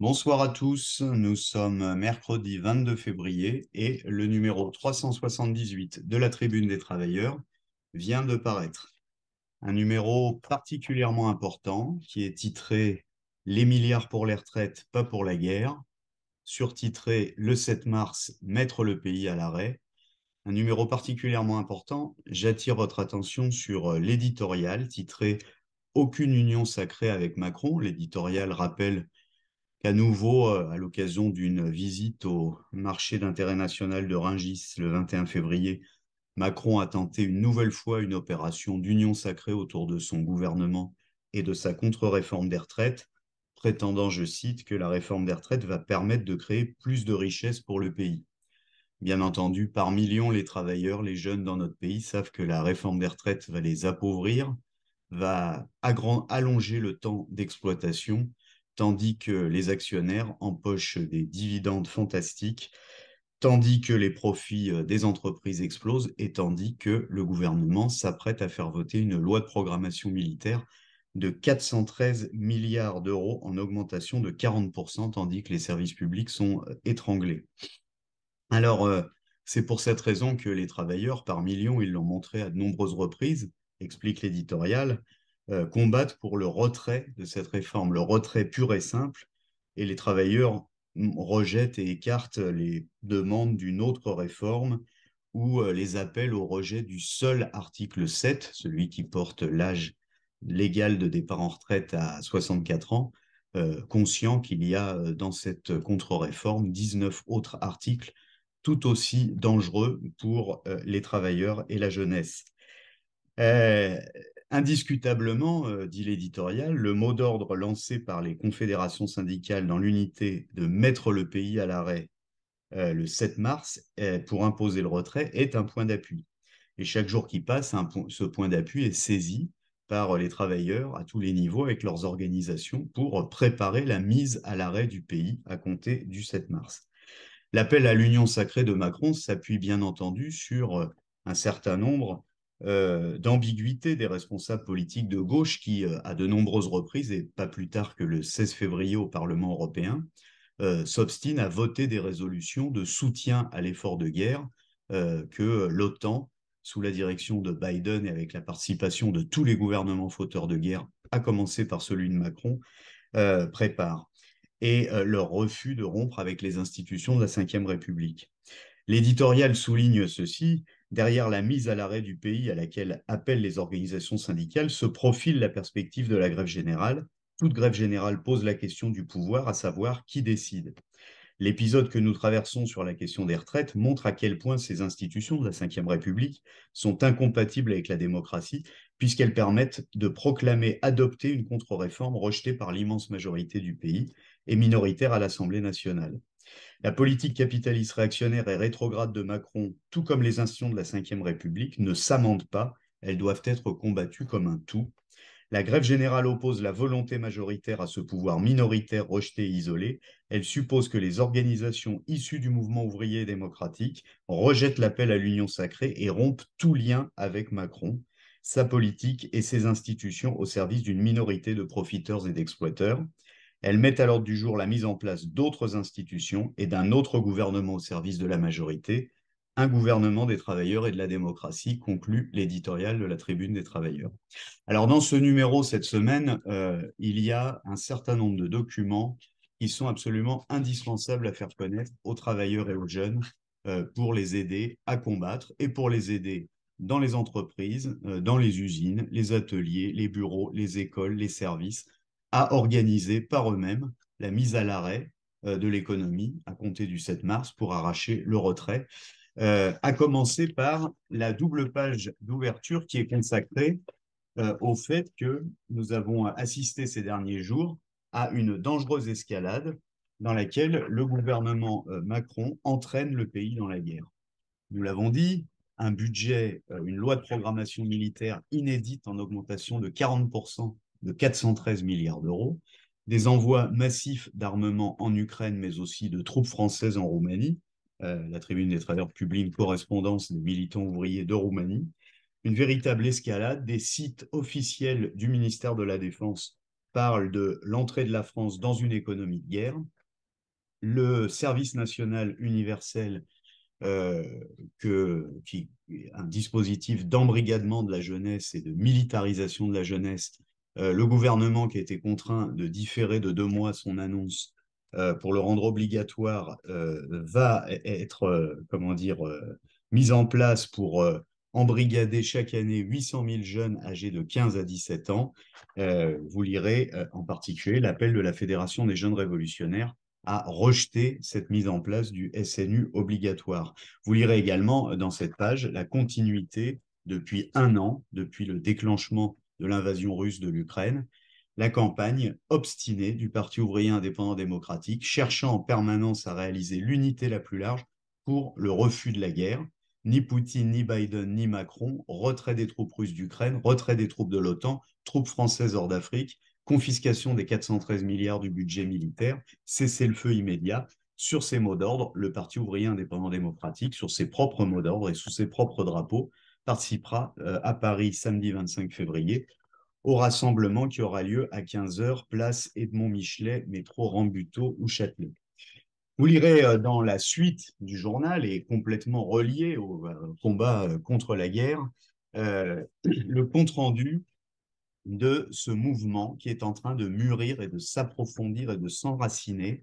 Bonsoir à tous, nous sommes mercredi 22 février et le numéro 378 de la Tribune des Travailleurs vient de paraître. Un numéro particulièrement important qui est titré Les milliards pour les retraites, pas pour la guerre, surtitré Le 7 mars, mettre le pays à l'arrêt. Un numéro particulièrement important, j'attire votre attention sur l'éditorial titré Aucune union sacrée avec Macron. L'éditorial rappelle à nouveau, euh, à l'occasion d'une visite au marché d'intérêt national de Ringis le 21 février, Macron a tenté une nouvelle fois une opération d'union sacrée autour de son gouvernement et de sa contre-réforme des retraites, prétendant, je cite, que la réforme des retraites va permettre de créer plus de richesses pour le pays. Bien entendu, par millions, les travailleurs, les jeunes dans notre pays savent que la réforme des retraites va les appauvrir, va allonger le temps d'exploitation tandis que les actionnaires empochent des dividendes fantastiques, tandis que les profits euh, des entreprises explosent et tandis que le gouvernement s'apprête à faire voter une loi de programmation militaire de 413 milliards d'euros en augmentation de 40%, tandis que les services publics sont euh, étranglés. Alors, euh, c'est pour cette raison que les travailleurs, par millions, ils l'ont montré à de nombreuses reprises, explique l'éditorial, euh, combattent pour le retrait de cette réforme, le retrait pur et simple, et les travailleurs rejettent et écartent les demandes d'une autre réforme ou euh, les appels au rejet du seul article 7, celui qui porte l'âge légal de départ en retraite à 64 ans, euh, conscient qu'il y a dans cette contre-réforme 19 autres articles tout aussi dangereux pour les travailleurs et la jeunesse. Indiscutablement, euh, dit l'éditorial, le mot d'ordre lancé par les confédérations syndicales dans l'unité de mettre le pays à l'arrêt euh, le 7 mars euh, pour imposer le retrait est un point d'appui. Et chaque jour qui passe, ce point d'appui est saisi par les travailleurs à tous les niveaux avec leurs organisations pour préparer la mise à l'arrêt du pays à compter du 7 mars. L'appel à l'union sacrée de Macron s'appuie bien entendu sur un certain nombre euh, d'ambiguïté des responsables politiques de gauche qui, euh, à de nombreuses reprises, et pas plus tard que le 16 février au Parlement européen, euh, s'obstinent à voter des résolutions de soutien à l'effort de guerre que l'OTAN, sous la direction de Biden et avec la participation de tous les gouvernements fauteurs de guerre, à commencer par celui de Macron, prépare, et leur refus de rompre avec les institutions de la Ve République. L'éditorial souligne ceci, Derrière la mise à l'arrêt du pays à laquelle appellent les organisations syndicales se profile la perspective de la grève générale. Toute grève générale pose la question du pouvoir, à savoir qui décide. L'épisode que nous traversons sur la question des retraites montre à quel point ces institutions de la Ve République sont incompatibles avec la démocratie, puisqu'elles permettent de proclamer adopter une contre-réforme rejetée par l'immense majorité du pays et minoritaire à l'Assemblée nationale. La politique capitaliste réactionnaire et rétrograde de Macron, tout comme les institutions de la Ve République, ne s'amendent pas, elles doivent être combattues comme un tout. La grève générale oppose la volonté majoritaire à ce pouvoir minoritaire rejeté et isolé. Elle suppose que les organisations issues du mouvement ouvrier démocratique rejettent l'appel à l'union sacrée et rompent tout lien avec Macron, sa politique et ses institutions au service d'une minorité de profiteurs et d'exploiteurs. Elle met à l'ordre du jour la mise en place d'autres institutions et d'un autre gouvernement au service de la majorité, un gouvernement des travailleurs et de la démocratie, conclut l'éditorial de la Tribune des travailleurs. Alors dans ce numéro, cette semaine, euh, il y a un certain nombre de documents qui sont absolument indispensables à faire connaître aux travailleurs et aux jeunes euh, pour les aider à combattre et pour les aider dans les entreprises, euh, dans les usines, les ateliers, les bureaux, les écoles, les services, à organiser par eux-mêmes la mise à l'arrêt euh, de l'économie à compter du 7 mars pour arracher le retrait, euh, à commencer par la double page d'ouverture qui est consacrée euh, au fait que nous avons assisté ces derniers jours à une dangereuse escalade dans laquelle le gouvernement euh, Macron entraîne le pays dans la guerre. Nous l'avons dit, un budget, une loi de programmation militaire inédite en augmentation de 40% de 413 milliards d'euros, des envois massifs d'armement en Ukraine, mais aussi de troupes françaises en Roumanie. Euh, la tribune des travailleurs publie une correspondance des militants ouvriers de Roumanie. Une véritable escalade. Des sites officiels du ministère de la Défense parlent de l'entrée de la France dans une économie de guerre. Le service national universel euh, que, qui, un dispositif d'embrigadement de la jeunesse et de militarisation de la jeunesse euh, le gouvernement qui a été contraint de différer de deux mois son annonce euh, pour le rendre obligatoire euh, va e-, être, comment dire, mise en place pour embrigader chaque année 800 000 jeunes âgés de 15 à 17 ans. vous lirez en particulier l'appel de la Fédération des jeunes révolutionnaires à rejeter cette mise en place du SNU obligatoire. Vous lirez également dans cette page la continuité depuis un an, depuis le déclenchement de l'invasion russe de l'Ukraine, la campagne obstinée du Parti ouvrier indépendant démocratique, cherchant en permanence à réaliser l'unité la plus large pour le refus de la guerre. Ni Poutine, ni Biden, ni Macron, retrait des troupes russes d'Ukraine, retrait des troupes de l'OTAN, troupes françaises hors d'Afrique, confiscation des 413 milliards du budget militaire, cessez-le-feu immédiat. Sur ces mots d'ordre, le Parti ouvrier indépendant démocratique, sur ses propres mots d'ordre et sous ses propres drapeaux, participera euh, à Paris samedi 25 février au rassemblement qui aura lieu à 15h, place Edmond Michelet, métro Rambuteau ou Châtelet. Vous lirez euh, dans la suite du journal et complètement relié au euh, combat contre la guerre le compte-rendu de ce mouvement qui est en train de mûrir et de s'approfondir et de s'enraciner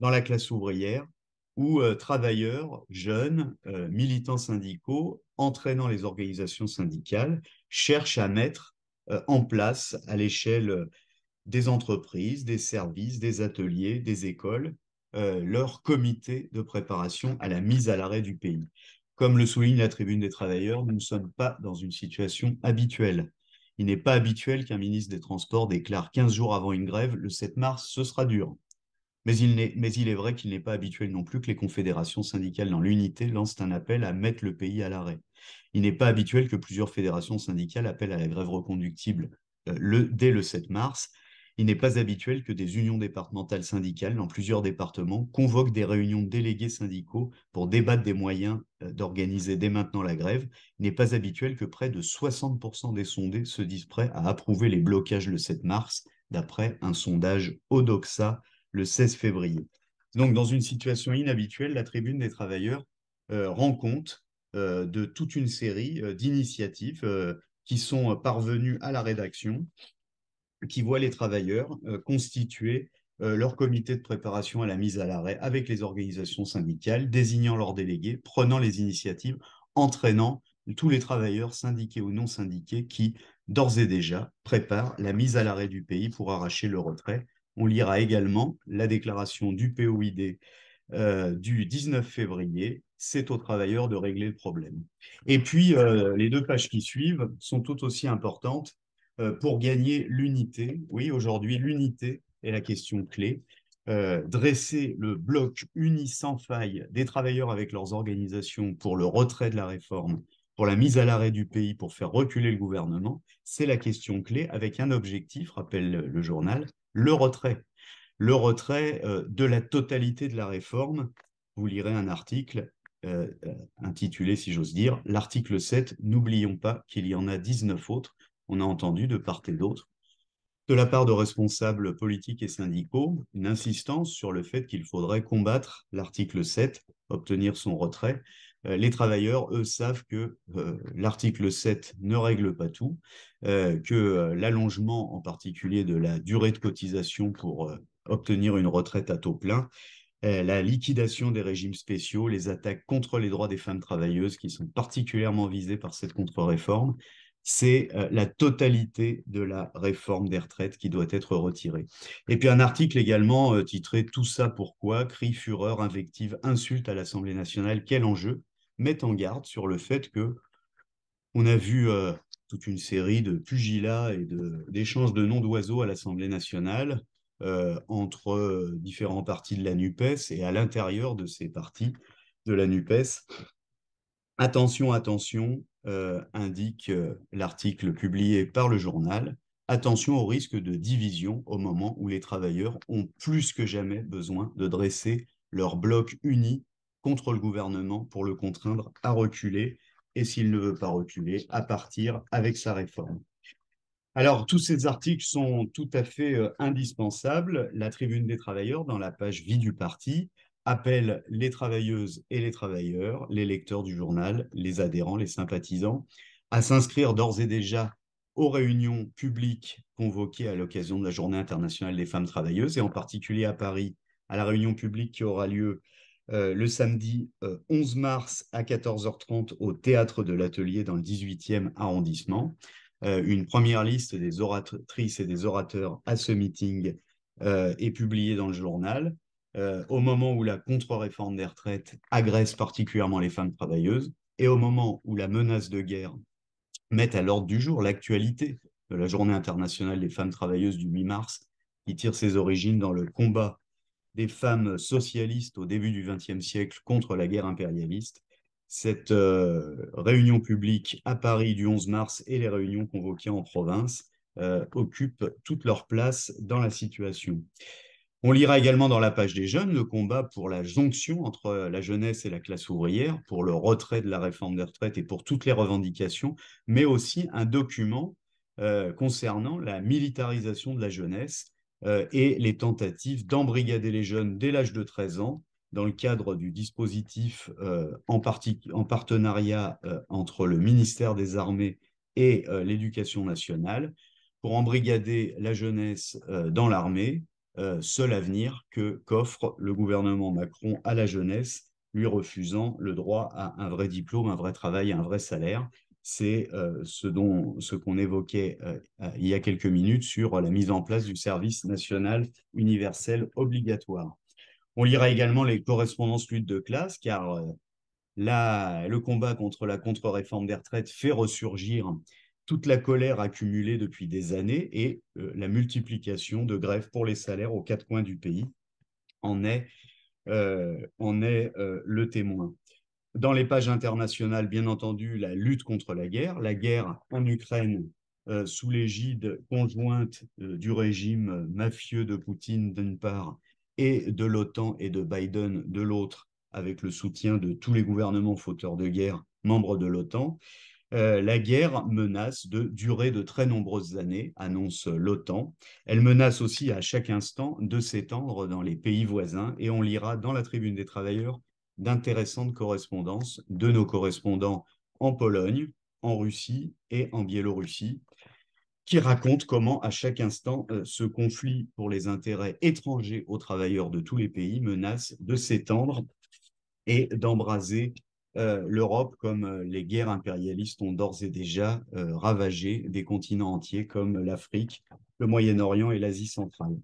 dans la classe ouvrière où travailleurs, jeunes, militants syndicaux entraînant les organisations syndicales, cherche à mettre euh, en place à l'échelle euh, des entreprises, des services, des ateliers, des écoles, euh, leur comité de préparation à la mise à l'arrêt du pays. Comme le souligne la Tribune des travailleurs, nous ne sommes pas dans une situation habituelle. Il n'est pas habituel qu'un ministre des Transports déclare 15 jours avant une grève, le 7 mars, ce sera dur. Mais il, est, vrai qu'il n'est pas habituel non plus que les confédérations syndicales dans l'unité lancent un appel à mettre le pays à l'arrêt. Il n'est pas habituel que plusieurs fédérations syndicales appellent à la grève reconductible euh, dès le 7 mars. Il n'est pas habituel que des unions départementales syndicales dans plusieurs départements convoquent des réunions de délégués syndicaux pour débattre des moyens euh, d'organiser dès maintenant la grève. Il n'est pas habituel que près de 60% des sondés se disent prêts à approuver les blocages le 7 mars, d'après un sondage Odoxa le 16 février. Donc, dans une situation inhabituelle, la Tribune des travailleurs euh, rend compte euh, de toute une série euh, d'initiatives qui sont parvenues à la rédaction, qui voient les travailleurs constituer leur comité de préparation à la mise à l'arrêt avec les organisations syndicales, désignant leurs délégués, prenant les initiatives, entraînant tous les travailleurs, syndiqués ou non syndiqués, qui, d'ores et déjà, préparent la mise à l'arrêt du pays pour arracher le retrait on lira également la déclaration du POID euh, du 19 février. C'est aux travailleurs de régler le problème. Et puis, euh, les deux pages qui suivent sont toutes aussi importantes euh, pour gagner l'unité. Oui, aujourd'hui, l'unité est la question clé. dresser le bloc uni sans faille des travailleurs avec leurs organisations pour le retrait de la réforme, pour la mise à l'arrêt du pays, pour faire reculer le gouvernement, c'est la question clé avec un objectif, rappelle le journal, le retrait. Le retrait euh, de la totalité de la réforme. Vous lirez un article euh, euh, intitulé, si j'ose dire, l'article 7, n'oublions pas qu'il y en a 19 autres, on a entendu de part et d'autre, de la part de responsables politiques et syndicaux, une insistance sur le fait qu'il faudrait combattre l'article 7, obtenir son retrait, euh, les travailleurs, eux, savent que euh, l'article 7 ne règle pas tout, euh, que l'allongement en particulier de la durée de cotisation pour obtenir une retraite à taux plein, la liquidation des régimes spéciaux, les attaques contre les droits des femmes travailleuses qui sont particulièrement visées par cette contre-réforme, c'est la totalité de la réforme des retraites qui doit être retirée. Et puis un article également titré Tout ça pourquoi, cri, fureur, invective, insulte à l'Assemblée nationale, quel enjeu mettent en garde sur le fait que on a vu euh, toute une série de pugilats et d'échanges de, de noms d'oiseaux à l'Assemblée nationale euh, entre euh, différents partis de la NUPES et à l'intérieur de ces partis de la NUPES. Attention, attention, indique l'article publié par le journal. Attention au risque de division au moment où les travailleurs ont plus que jamais besoin de dresser leur bloc uni contre le gouvernement pour le contraindre à reculer, et s'il ne veut pas reculer, à partir avec sa réforme. Alors, tous ces articles sont tout à fait euh, indispensables. La Tribune des travailleurs, dans la page Vie du parti, appelle les travailleuses et les travailleurs, les lecteurs du journal, les adhérents, les sympathisants, à s'inscrire d'ores et déjà aux réunions publiques convoquées à l'occasion de la Journée internationale des femmes travailleuses, et en particulier à Paris, à la réunion publique qui aura lieu euh, le samedi 11 euh, mars à 14h30 au Théâtre de l'Atelier dans le 18e arrondissement. Euh, une première liste des oratrices et des orateurs à ce meeting est publiée dans le journal. au moment où la contre-réforme des retraites agresse particulièrement les femmes travailleuses et au moment où la menace de guerre met à l'ordre du jour l'actualité de la Journée internationale des femmes travailleuses du 8 mars, qui tire ses origines dans le combat des femmes socialistes au début du XXe siècle contre la guerre impérialiste. Cette euh, réunion publique à Paris du 11 mars et les réunions convoquées en province euh, occupent toute leur place dans la situation. On lira également dans la page des jeunes le combat pour la jonction entre la jeunesse et la classe ouvrière, pour le retrait de la réforme des retraites et pour toutes les revendications, mais aussi un document euh, concernant la militarisation de la jeunesse euh, et les tentatives d'embrigader les jeunes dès l'âge de 13 ans dans le cadre du dispositif euh, en, partenariat euh, entre le ministère des Armées et l'éducation nationale pour embrigader la jeunesse dans l'armée, seul avenir que qu'offre le gouvernement Macron à la jeunesse, lui refusant le droit à un vrai diplôme, un vrai travail, un vrai salaire, c'est euh, ce ce qu'on évoquait euh, euh, il y a quelques minutes sur la mise en place du service national universel obligatoire. On lira également les correspondances lutte de classe, car le combat contre la contre-réforme des retraites fait ressurgir toute la colère accumulée depuis des années et la multiplication de grèves pour les salaires aux quatre coins du pays en est le témoin. Dans les pages internationales, bien entendu, la lutte contre la guerre, la guerre en Ukraine euh, sous l'égide conjointe euh, du régime mafieux de Poutine d'une part et de l'OTAN et de Biden de l'autre, avec le soutien de tous les gouvernements fauteurs de guerre membres de l'OTAN. Euh, la guerre menace de durer de très nombreuses années, annonce l'OTAN. Elle menace aussi à chaque instant de s'étendre dans les pays voisins et on lira dans la tribune des travailleurs d'intéressantes correspondances de nos correspondants en Pologne, en Russie et en Biélorussie, qui racontent comment à chaque instant euh, ce conflit pour les intérêts étrangers aux travailleurs de tous les pays menace de s'étendre et d'embraser euh, l'Europe comme euh, les guerres impérialistes ont d'ores et déjà ravagé des continents entiers comme l'Afrique, le Moyen-Orient et l'Asie centrale.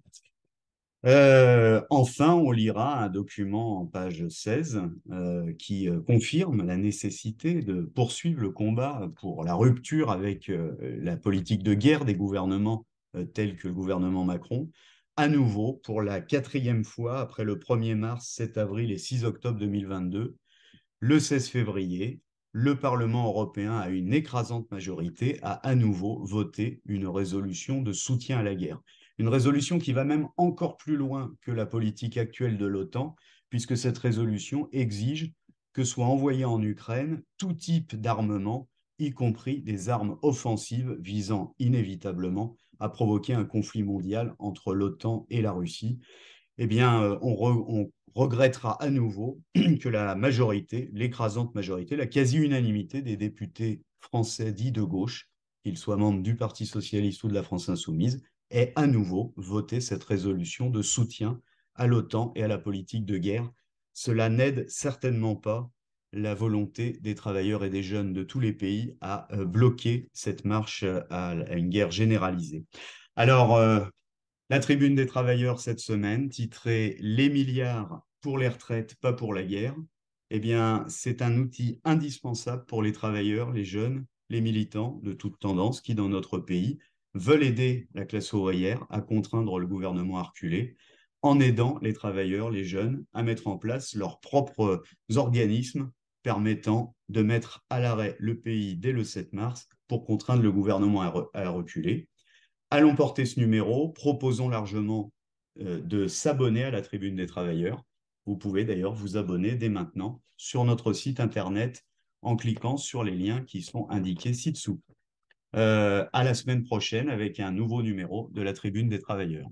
Euh, enfin, on lira un document en page 16 euh, qui euh, confirme la nécessité de poursuivre le combat pour la rupture avec la politique de guerre des gouvernements tels que le gouvernement Macron, à nouveau pour la quatrième fois après le 1er mars, 7 avril et 6 octobre 2022. Le 16 février, le Parlement européen, à une écrasante majorité, a à nouveau voté une résolution de soutien à la guerre. Une résolution qui va même encore plus loin que la politique actuelle de l'OTAN, puisque cette résolution exige que soit envoyés en Ukraine tout type d'armement, y compris des armes offensives visant inévitablement à provoquer un conflit mondial entre l'OTAN et la Russie. Eh bien, euh, on regrettera à nouveau que la majorité, l'écrasante majorité, la quasi-unanimité des députés français dits de gauche, qu'ils soient membres du Parti socialiste ou de la France insoumise, et à nouveau voter cette résolution de soutien à l'OTAN et à la politique de guerre. Cela n'aide certainement pas la volonté des travailleurs et des jeunes de tous les pays à euh, bloquer cette marche euh, à une guerre généralisée. Alors, euh, la tribune des travailleurs cette semaine, titrée Les milliards pour les retraites, pas pour la guerre, eh bien, c'est un outil indispensable pour les travailleurs, les jeunes, les militants de toute tendance qui, dans notre pays, veulent aider la classe ouvrière à contraindre le gouvernement à reculer en aidant les travailleurs, les jeunes, à mettre en place leurs propres organismes permettant de mettre à l'arrêt le pays dès le 7 mars pour contraindre le gouvernement à, reculer. Allons porter ce numéro, proposons largement euh, de s'abonner à la tribune des travailleurs. Vous pouvez d'ailleurs vous abonner dès maintenant sur notre site internet en cliquant sur les liens qui sont indiqués ci-dessous. Euh, à la semaine prochaine avec un nouveau numéro de la Tribune des Travailleurs.